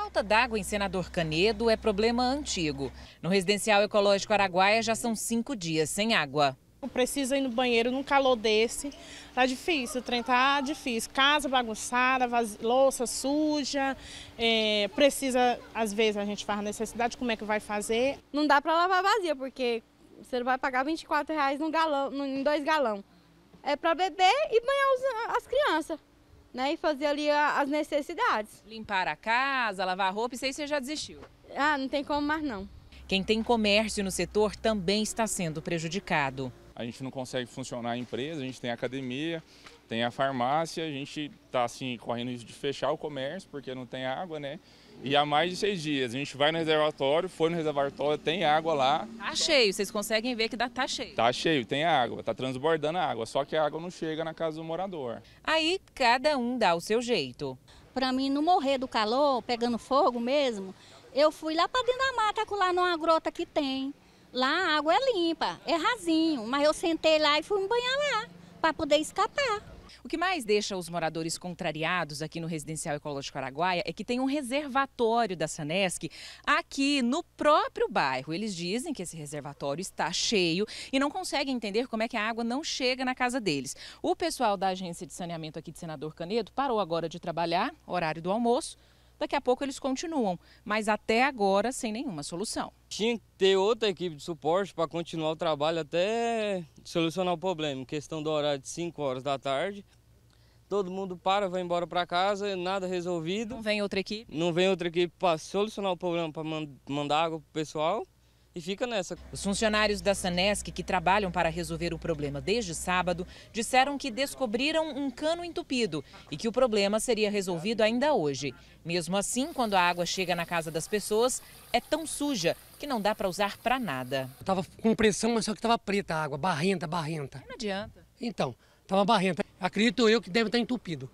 falta d'água em Senador Canedo é problema antigo. No residencial ecológico Araguaia já são cinco dias sem água. Precisa ir no banheiro num calor desse. Tá difícil, o trem tá difícil. Casa bagunçada, vaz... louça suja. É, precisa, às vezes, a gente faz necessidade, como é que vai fazer? Não dá para lavar vazia, porque você não vai pagar 24 reais num galão, em dois galão. É para beber e banhar os, as crianças né, e fazer ali a, as necessidades. Limpar a casa, lavar a roupa, isso aí você já desistiu? Ah, não tem como mais não. Quem tem comércio no setor também está sendo prejudicado a gente não consegue funcionar a empresa, a gente tem a academia, tem a farmácia, a gente está assim, correndo de fechar o comércio porque não tem água, né? E há mais de seis dias. A gente vai no reservatório, foi no reservatório, tem água lá. Tá cheio, vocês conseguem ver que dá, tá cheio. Tá cheio, tem água, tá transbordando a água, só que a água não chega na casa do morador. Aí cada um dá o seu jeito. Para mim não morrer do calor, pegando fogo mesmo, eu fui lá para dentro da mata, lá numa grota que tem. Lá a água é limpa, é rasinho, mas eu sentei lá e fui me banhar lá para poder escapar. O que mais deixa os moradores contrariados aqui no Residencial Ecológico Araguaia é que tem um reservatório da Sanesc aqui no próprio bairro. Eles dizem que esse reservatório está cheio e não conseguem entender como é que a água não chega na casa deles. O pessoal da agência de saneamento aqui de Senador Canedo parou agora de trabalhar, horário do almoço. Daqui a pouco eles continuam, mas até agora sem nenhuma solução tinha que ter outra equipe de suporte para continuar o trabalho até solucionar o problema. Questão do horário de 5 horas da tarde. Todo mundo para, vai embora para casa, nada resolvido. Não vem outra equipe? Não vem outra equipe para solucionar o problema, para mandar água para o pessoal. E fica nessa. Os funcionários da Sanesc que trabalham para resolver o problema desde sábado disseram que descobriram um cano entupido e que o problema seria resolvido ainda hoje. Mesmo assim, quando a água chega na casa das pessoas, é tão suja que não dá para usar para nada. tava com pressão, mas só que tava preta a água, barrenta, barrenta. Não adianta. Então, tava barrenta. Acredito eu que deve estar entupido.